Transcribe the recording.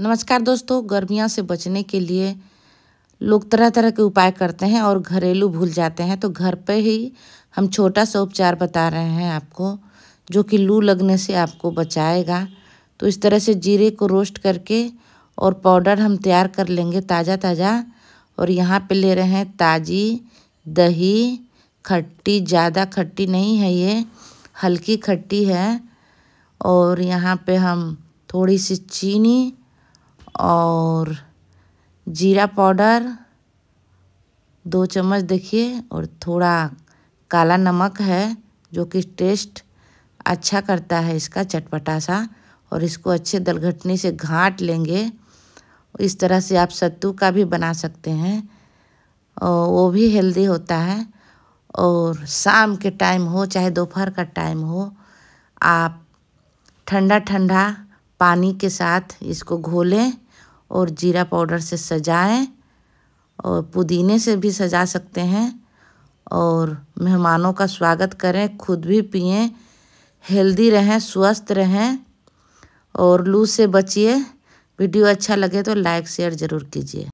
नमस्कार दोस्तों गर्मियों से बचने के लिए लोग तरह तरह के उपाय करते हैं और घरेलू भूल जाते हैं तो घर पे ही हम छोटा सा उपचार बता रहे हैं आपको जो कि लू लगने से आपको बचाएगा तो इस तरह से जीरे को रोस्ट करके और पाउडर हम तैयार कर लेंगे ताज़ा ताज़ा और यहाँ पे ले रहे हैं ताज़ी दही खट्टी ज़्यादा खट्टी नहीं है ये हल्की खट्टी है और यहाँ पे हम थोड़ी सी चीनी और जीरा पाउडर दो चम्मच देखिए और थोड़ा काला नमक है जो कि टेस्ट अच्छा करता है इसका चटपटा सा और इसको अच्छे दलघटनी से घाट लेंगे इस तरह से आप सत्तू का भी बना सकते हैं और वो भी हेल्दी होता है और शाम के टाइम हो चाहे दोपहर का टाइम हो आप ठंडा ठंडा पानी के साथ इसको घोलें और जीरा पाउडर से सजाएं और पुदीने से भी सजा सकते हैं और मेहमानों का स्वागत करें खुद भी पिए हेल्दी रहें स्वस्थ रहें और लू से बचिए वीडियो अच्छा लगे तो लाइक शेयर ज़रूर कीजिए